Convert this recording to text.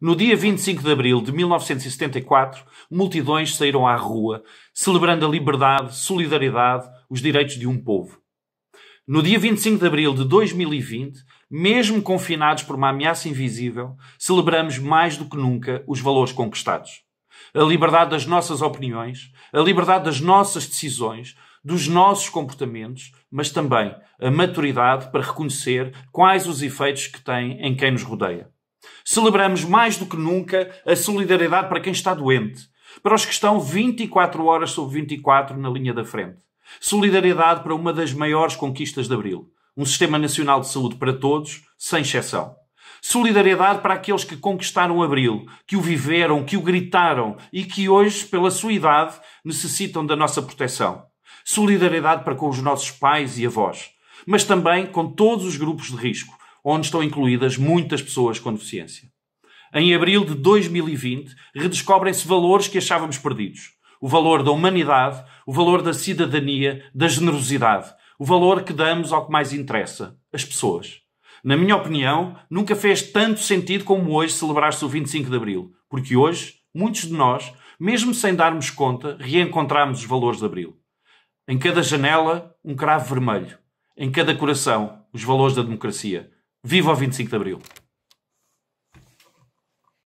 No dia 25 de abril de 1974, multidões saíram à rua, celebrando a liberdade, solidariedade, os direitos de um povo. No dia 25 de abril de 2020, mesmo confinados por uma ameaça invisível, celebramos mais do que nunca os valores conquistados. A liberdade das nossas opiniões, a liberdade das nossas decisões, dos nossos comportamentos, mas também a maturidade para reconhecer quais os efeitos que têm em quem nos rodeia. Celebramos mais do que nunca a solidariedade para quem está doente, para os que estão 24 horas sobre 24 na linha da frente. Solidariedade para uma das maiores conquistas de Abril. Um sistema nacional de saúde para todos, sem exceção. Solidariedade para aqueles que conquistaram Abril, que o viveram, que o gritaram e que hoje, pela sua idade, necessitam da nossa proteção. Solidariedade para com os nossos pais e avós, mas também com todos os grupos de risco, onde estão incluídas muitas pessoas com deficiência. Em abril de 2020, redescobrem-se valores que achávamos perdidos. O valor da humanidade, o valor da cidadania, da generosidade, o valor que damos ao que mais interessa, as pessoas. Na minha opinião, nunca fez tanto sentido como hoje celebrar-se o 25 de abril, porque hoje, muitos de nós, mesmo sem darmos conta, reencontramos os valores de abril. Em cada janela, um cravo vermelho. Em cada coração, os valores da democracia. Viva o 25 de Abril!